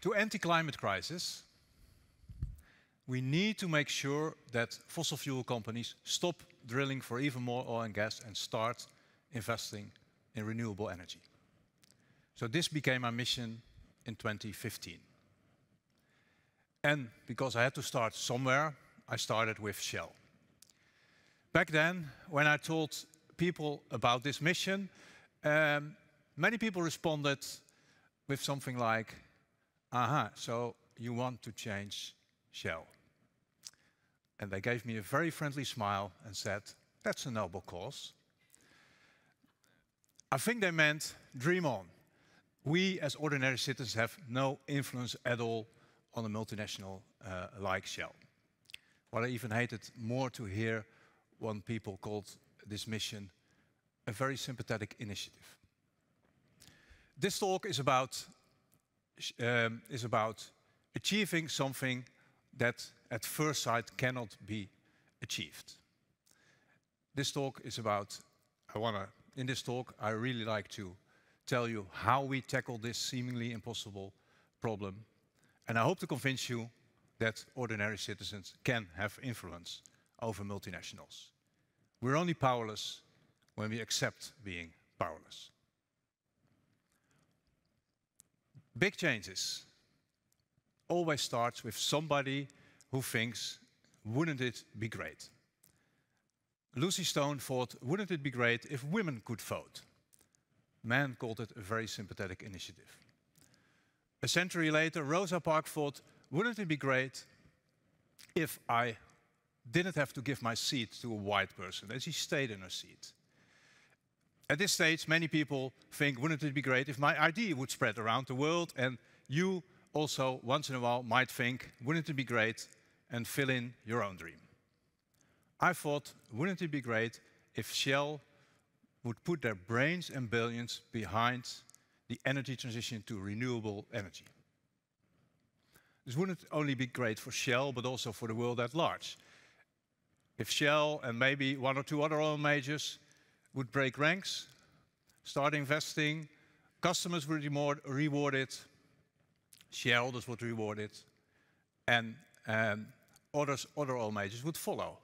to end the climate crisis, we need to make sure that fossil fuel companies stop drilling for even more oil and gas and start investing in renewable energy. So this became our mission in 2015. And because I had to start somewhere, I started with Shell. Back then, when I told people about this mission, um, many people responded with something like, aha, uh -huh, so you want to change Shell. And they gave me a very friendly smile and said, that's a noble cause. I think they meant dream on. We, as ordinary citizens, have no influence at all on a multinational uh, like Shell. What I even hated more to hear when people called this mission a very sympathetic initiative. This talk is about um, is about achieving something that at first sight cannot be achieved. This talk is about, I want to, in this talk, I really like to tell you how we tackle this seemingly impossible problem. And I hope to convince you that ordinary citizens can have influence over multinationals. We're only powerless when we accept being powerless. Big changes always starts with somebody who thinks, wouldn't it be great? Lucy Stone thought, wouldn't it be great if women could vote? Men called it a very sympathetic initiative. A century later, Rosa Parks thought, wouldn't it be great if I didn't have to give my seat to a white person? And she stayed in her seat. At this stage, many people think, wouldn't it be great if my idea would spread around the world? And you also, once in a while, might think, wouldn't it be great? And fill in your own dream. I thought, wouldn't it be great if Shell would put their brains and billions behind the energy transition to renewable energy? This wouldn't only be great for Shell, but also for the world at large. If Shell and maybe one or two other oil majors would break ranks, start investing, customers would reward, more it, shareholders would reward it, and um, others, other oil majors would follow.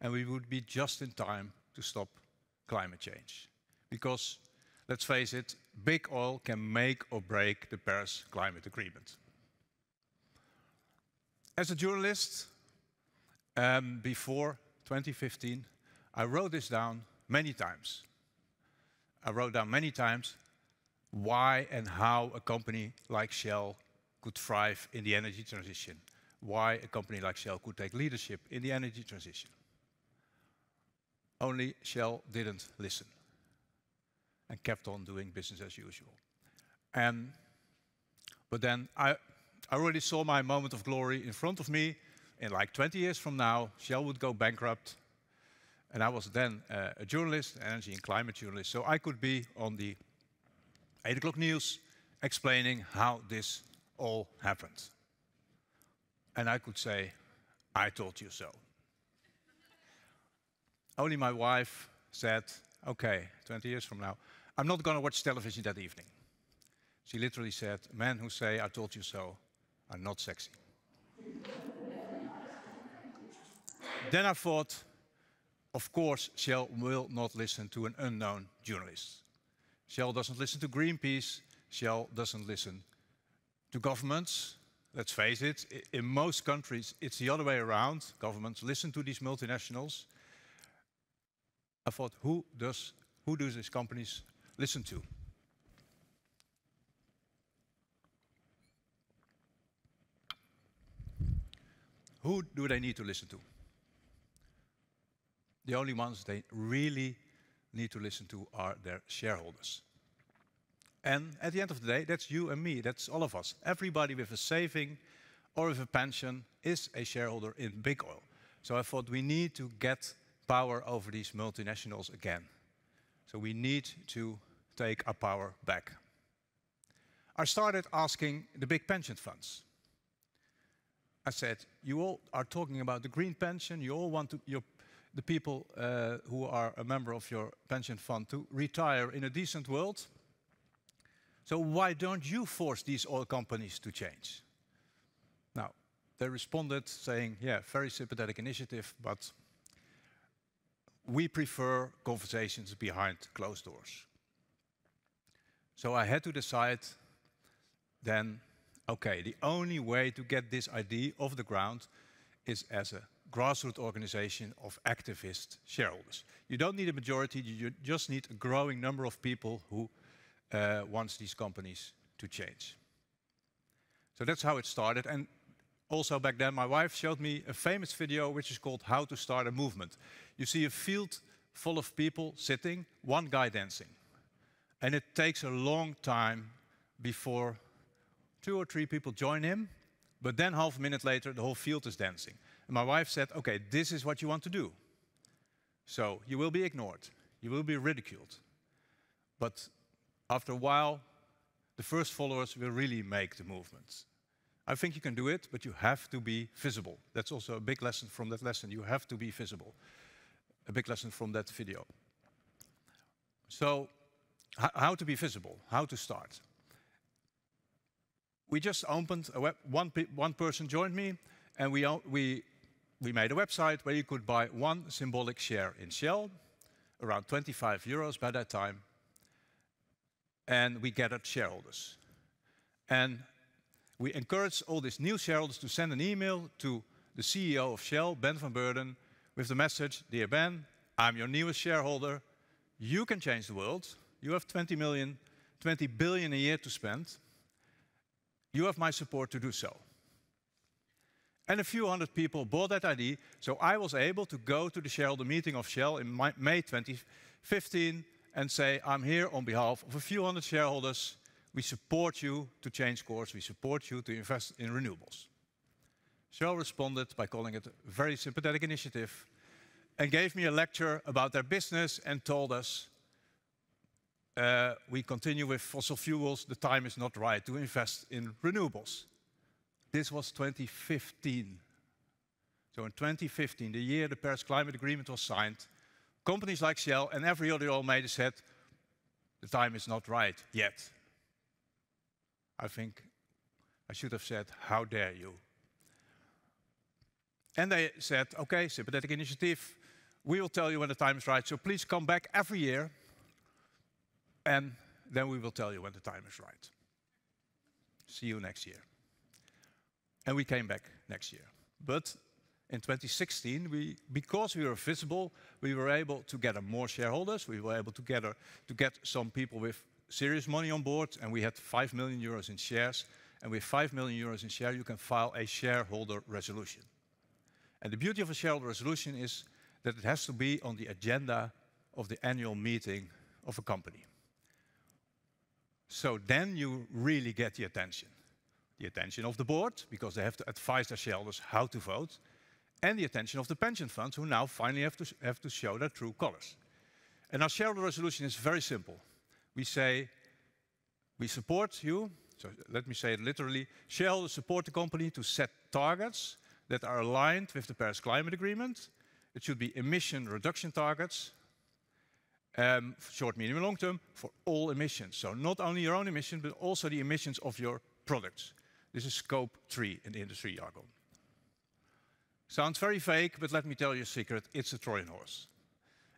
And we would be just in time to stop climate change. Because, let's face it, big oil can make or break the Paris Climate Agreement. As a journalist, um, before 2015, I wrote this down many times. I wrote down many times why and how a company like Shell could thrive in the energy transition, why a company like Shell could take leadership in the energy transition. Only Shell didn't listen and kept on doing business as usual. And, but then I, I already saw my moment of glory in front of me. In like 20 years from now, Shell would go bankrupt and I was then uh, a journalist, energy and climate journalist, so I could be on the 8 o'clock news explaining how this all happened. And I could say, I told you so. Only my wife said, okay, 20 years from now, I'm not going to watch television that evening. She literally said, men who say, I told you so, are not sexy. then I thought, of course, Shell will not listen to an unknown journalist. Shell doesn't listen to Greenpeace. Shell doesn't listen to governments. Let's face it, in most countries, it's the other way around. Governments listen to these multinationals. I thought, who does who do these companies listen to? Who do they need to listen to? The only ones they really need to listen to are their shareholders. And at the end of the day, that's you and me, that's all of us. Everybody with a saving or with a pension is a shareholder in big oil. So I thought we need to get power over these multinationals again. So we need to take our power back. I started asking the big pension funds. I said, you all are talking about the green pension, you all want to, your the people uh, who are a member of your pension fund to retire in a decent world. So why don't you force these oil companies to change? Now, they responded saying, yeah, very sympathetic initiative, but we prefer conversations behind closed doors. So I had to decide then, okay, the only way to get this idea off the ground is as a grassroots organization of activist shareholders. You don't need a majority, you just need a growing number of people who uh, wants these companies to change. So that's how it started. And also back then, my wife showed me a famous video which is called How to Start a Movement. You see a field full of people sitting, one guy dancing. And it takes a long time before two or three people join him, but then half a minute later, the whole field is dancing. And my wife said, okay, this is what you want to do. So you will be ignored, you will be ridiculed. But after a while, the first followers will really make the movement. I think you can do it, but you have to be visible. That's also a big lesson from that lesson. You have to be visible. A big lesson from that video. So, how to be visible, how to start. We just opened a web, one, one person joined me, and we, we we made a website where you could buy one symbolic share in Shell, around 25 euros by that time, and we gathered shareholders. And we encouraged all these new shareholders to send an email to the CEO of Shell, Ben van Beurden, with the message, Dear Ben, I'm your newest shareholder. You can change the world. You have 20 million, 20 billion a year to spend. You have my support to do so and a few hundred people bought that ID, so I was able to go to the shareholder meeting of Shell in May 2015 and say, I'm here on behalf of a few hundred shareholders. We support you to change course. We support you to invest in renewables. Shell responded by calling it a very sympathetic initiative and gave me a lecture about their business and told us, uh, we continue with fossil fuels, the time is not right to invest in renewables. This was 2015. So in 2015, the year the Paris Climate Agreement was signed, companies like Shell and every other oil major said, the time is not right yet. I think I should have said, how dare you? And they said, okay, sympathetic initiative, we will tell you when the time is right, so please come back every year, and then we will tell you when the time is right. See you next year. And we came back next year. But in 2016, we, because we were visible, we were able to gather more shareholders. We were able to, gather, to get some people with serious money on board, and we had 5 million euros in shares. And with 5 million euros in share, you can file a shareholder resolution. And the beauty of a shareholder resolution is that it has to be on the agenda of the annual meeting of a company. So then you really get the attention the attention of the board, because they have to advise their shareholders how to vote, and the attention of the pension funds, who now finally have to, have to show their true colors. And our shareholder resolution is very simple. We say, we support you, so let me say it literally, shareholders support the company to set targets that are aligned with the Paris Climate Agreement. It should be emission reduction targets, um, short, medium, and long term, for all emissions. So not only your own emissions, but also the emissions of your products. This is Scope 3 in the industry jargon. Sounds very vague, but let me tell you a secret. It's a Trojan horse.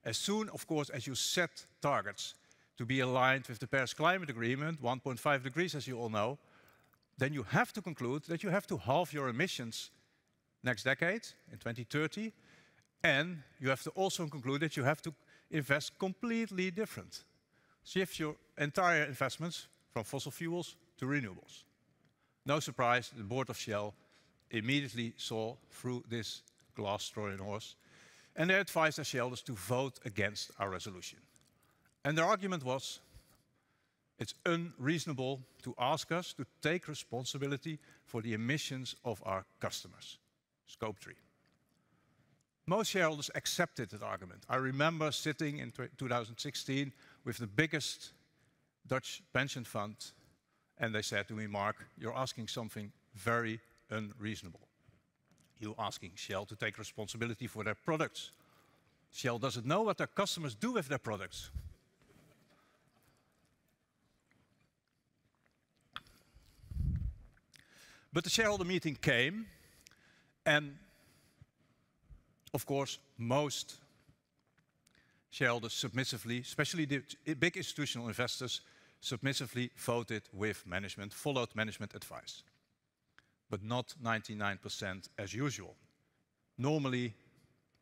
As soon, of course, as you set targets to be aligned with the Paris Climate Agreement, 1.5 degrees, as you all know, then you have to conclude that you have to halve your emissions next decade, in 2030, and you have to also conclude that you have to invest completely different. Shift your entire investments from fossil fuels to renewables. No surprise, the board of Shell immediately saw through this glass Trojan horse, and they advised their shareholders to vote against our resolution. And their argument was, it's unreasonable to ask us to take responsibility for the emissions of our customers, Scope 3. Most shareholders accepted that argument. I remember sitting in 2016 with the biggest Dutch pension fund and they said to me, Mark, you're asking something very unreasonable. You're asking Shell to take responsibility for their products. Shell doesn't know what their customers do with their products. But the shareholder meeting came, and of course, most shareholders submissively, especially the big institutional investors, submissively voted with management, followed management advice, but not 99% as usual. Normally,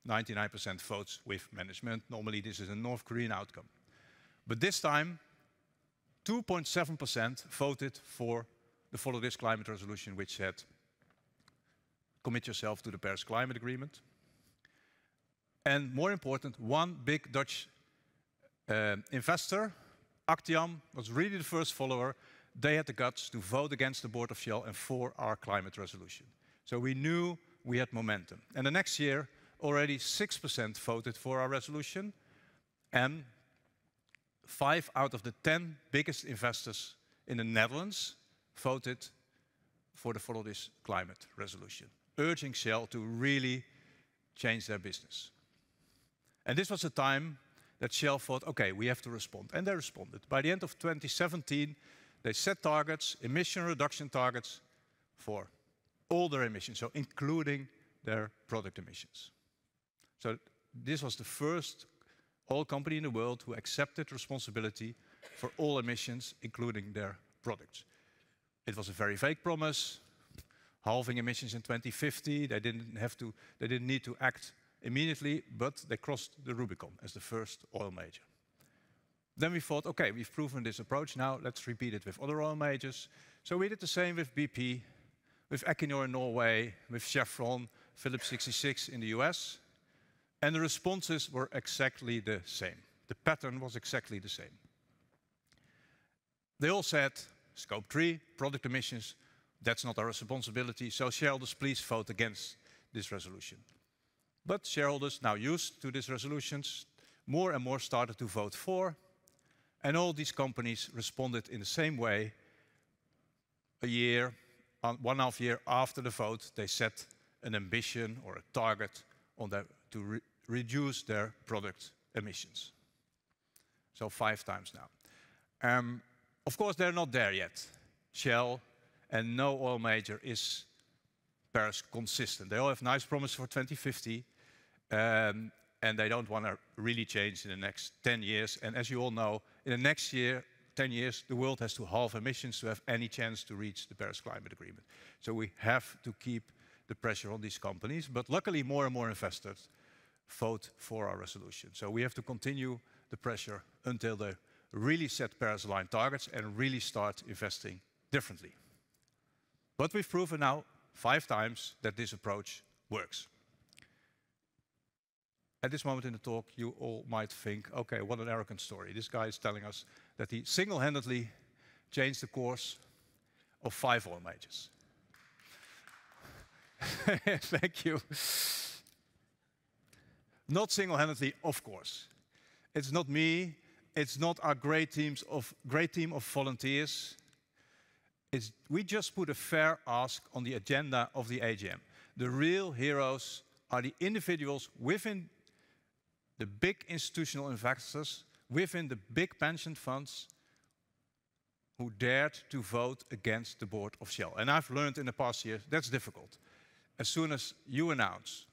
99% votes with management. Normally, this is a North Korean outcome. But this time, 2.7% voted for the Follow This Climate resolution, which said, commit yourself to the Paris Climate Agreement. And more important, one big Dutch uh, investor Actiam was really the first follower. They had the guts to vote against the board of Shell and for our climate resolution. So we knew we had momentum. And the next year, already 6% voted for our resolution, and five out of the 10 biggest investors in the Netherlands voted for the Follow This Climate resolution, urging Shell to really change their business. And this was a time that Shell thought, okay, we have to respond. And they responded. By the end of 2017, they set targets, emission reduction targets for all their emissions, so including their product emissions. So this was the first oil company in the world who accepted responsibility for all emissions, including their products. It was a very vague promise, halving emissions in 2050. They didn't have to, they didn't need to act immediately, but they crossed the Rubicon as the first oil major. Then we thought, okay, we've proven this approach, now let's repeat it with other oil majors. So we did the same with BP, with Equinor in Norway, with Chevron, Phillips 66 in the US, and the responses were exactly the same. The pattern was exactly the same. They all said, scope 3, product emissions, that's not our responsibility, so shareholders please vote against this resolution. But shareholders, now used to these resolutions, more and more started to vote for, and all these companies responded in the same way. A year, one half year after the vote, they set an ambition or a target on their, to reduce their product emissions. So five times now. Um, of course, they're not there yet. Shell and no oil major is Paris consistent. They all have nice promises for 2050, um, and they don't want to really change in the next 10 years. And as you all know, in the next year, 10 years, the world has to halve emissions to have any chance to reach the Paris Climate Agreement. So we have to keep the pressure on these companies. But luckily, more and more investors vote for our resolution. So we have to continue the pressure until they really set Paris aligned targets and really start investing differently. But we've proven now five times that this approach works. At this moment in the talk, you all might think, okay, what an arrogant story. This guy is telling us that he single handedly changed the course of five oil majors. Thank you. Not single handedly, of course. It's not me, it's not our great, teams of, great team of volunteers. It's, we just put a fair ask on the agenda of the AGM. The real heroes are the individuals within the big institutional investors within the big pension funds who dared to vote against the board of Shell. And I've learned in the past years that's difficult. As soon as you announce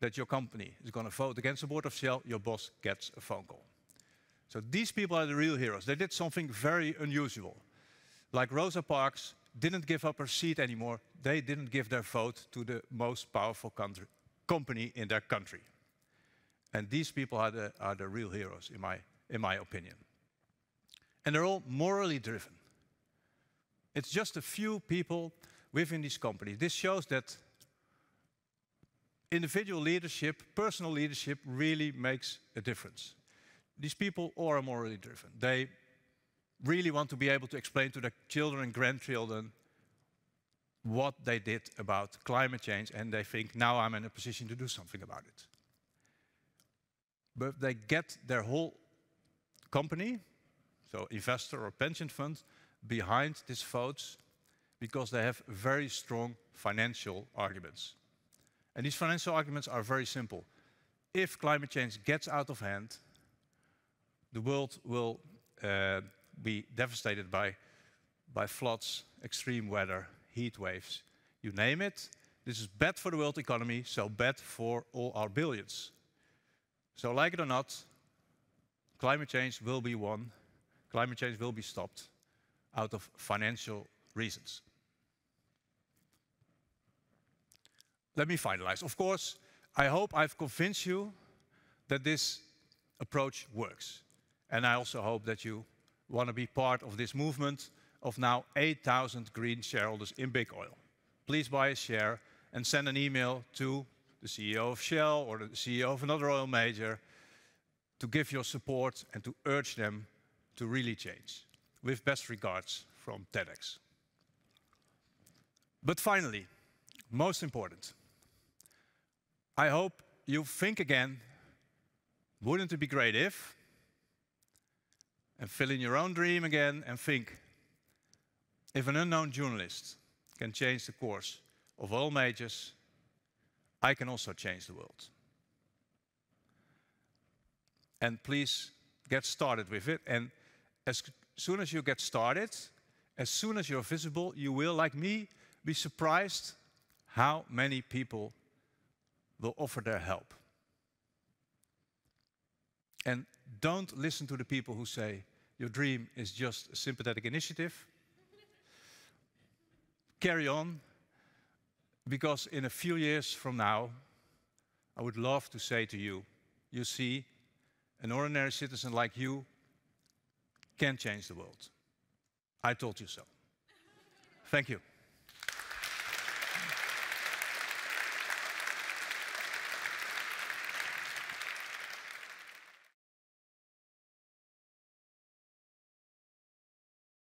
that your company is going to vote against the board of Shell, your boss gets a phone call. So these people are the real heroes. They did something very unusual. Like Rosa Parks didn't give up her seat anymore, they didn't give their vote to the most powerful country, company in their country. And these people are the, are the real heroes, in my, in my opinion. And they're all morally driven. It's just a few people within these companies. This shows that individual leadership, personal leadership, really makes a difference. These people are morally driven. They really want to be able to explain to their children and grandchildren what they did about climate change, and they think, now I'm in a position to do something about it but they get their whole company, so investor or pension fund, behind these votes because they have very strong financial arguments. And these financial arguments are very simple. If climate change gets out of hand, the world will uh, be devastated by, by floods, extreme weather, heat waves, you name it. This is bad for the world economy, so bad for all our billions. So, like it or not, climate change will be won, climate change will be stopped out of financial reasons. Let me finalize. Of course, I hope I've convinced you that this approach works. And I also hope that you want to be part of this movement of now 8,000 green shareholders in big oil. Please buy a share and send an email to the CEO of Shell or the CEO of another oil major, to give your support and to urge them to really change. With best regards from TEDx. But finally, most important, I hope you think again, wouldn't it be great if? And fill in your own dream again and think, if an unknown journalist can change the course of all majors I can also change the world. And please get started with it. And as soon as you get started, as soon as you're visible, you will, like me, be surprised how many people will offer their help. And don't listen to the people who say, your dream is just a sympathetic initiative. Carry on, because in a few years from now, I would love to say to you, you see, an ordinary citizen like you can change the world. I told you so. Thank you.